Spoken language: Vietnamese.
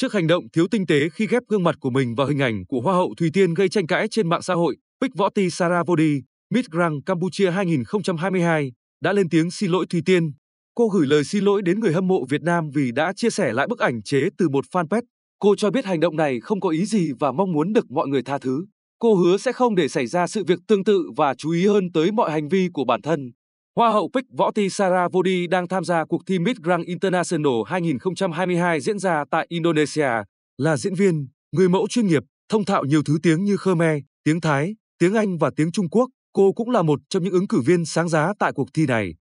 Trước hành động thiếu tinh tế khi ghép gương mặt của mình vào hình ảnh của Hoa hậu Thùy Tiên gây tranh cãi trên mạng xã hội, Bích Võ Ti Vodi Miss Grand Campuchia 2022, đã lên tiếng xin lỗi Thùy Tiên. Cô gửi lời xin lỗi đến người hâm mộ Việt Nam vì đã chia sẻ lại bức ảnh chế từ một fanpage. Cô cho biết hành động này không có ý gì và mong muốn được mọi người tha thứ. Cô hứa sẽ không để xảy ra sự việc tương tự và chú ý hơn tới mọi hành vi của bản thân. Hoa hậu Pick Võ Ti vodi đang tham gia cuộc thi Miss Grand International 2022 diễn ra tại Indonesia, là diễn viên, người mẫu chuyên nghiệp, thông thạo nhiều thứ tiếng như Khmer, tiếng Thái, tiếng Anh và tiếng Trung Quốc. Cô cũng là một trong những ứng cử viên sáng giá tại cuộc thi này.